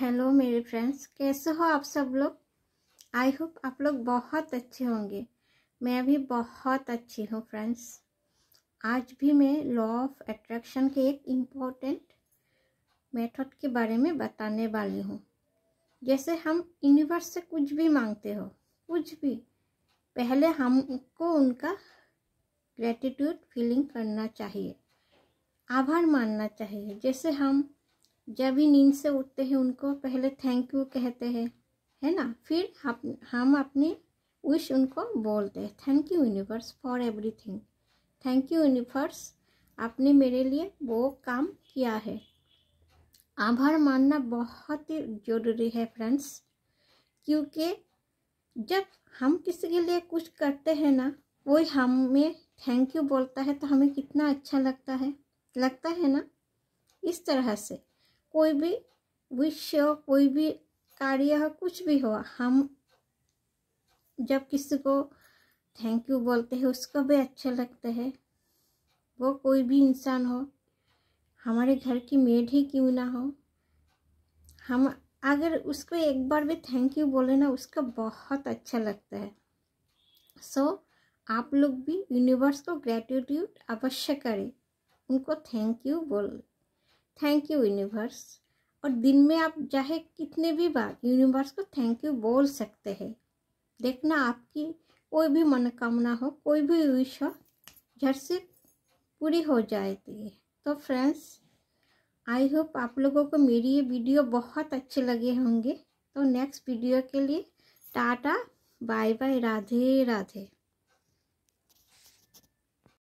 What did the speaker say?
hello मेरे friends कैसे हो आप सब लोग आई होप आप लोग बहुत अच्छे होंगे मैं भी बहुत अच्छी हूँ फ्रेंड्स आज भी मैं लॉ ऑफ अट्रैक्शन के एक इम्पॉर्टेंट मेथड के बारे में बताने वाली हूँ जैसे हम यूनिवर्स से कुछ भी मांगते हो कुछ भी पहले हमको उनका ग्रेटिट्यूड फीलिंग करना चाहिए आभार मानना चाहिए जैसे हम जब भी नींद से उठते हैं उनको पहले थैंक यू कहते हैं है ना फिर हम हम अपने विश उनको बोलते हैं thank you universe for everything thank you universe आपने मेरे लिए वो काम किया है आभार मानना बहुत ही ज़रूरी है फ्रेंड्स क्योंकि जब हम किसी के लिए कुछ करते हैं ना वो हमें थैंक यू बोलता है तो हमें कितना अच्छा लगता है लगता है ना इस तरह से कोई भी विषय हो कोई भी कार्य हो कुछ भी हो हम जब किसी को थैंक यू बोलते हैं उसको भी अच्छा लगता है वो कोई भी इंसान हो हमारे घर की मेड ही क्यों ना हो हम अगर उसको एक बार भी थैंक यू बोले ना उसका बहुत अच्छा लगता है सो so, आप लोग भी यूनिवर्स को ग्रेटिट्यूड अवश्य करें उनको थैंक यू बोल थैंक यू यूनिवर्स और दिन में आप चाहे कितने भी बार यूनिवर्स को थैंक यू बोल सकते हैं देखना आपकी कोई भी मनोकामना हो कोई भी विश हो झट से पूरी हो जाती है तो फ्रेंड्स आई होप आप लोगों को मेरी ये वीडियो बहुत अच्छे लगे होंगे तो नेक्स्ट वीडियो के लिए tata bye bye Radhe Radhe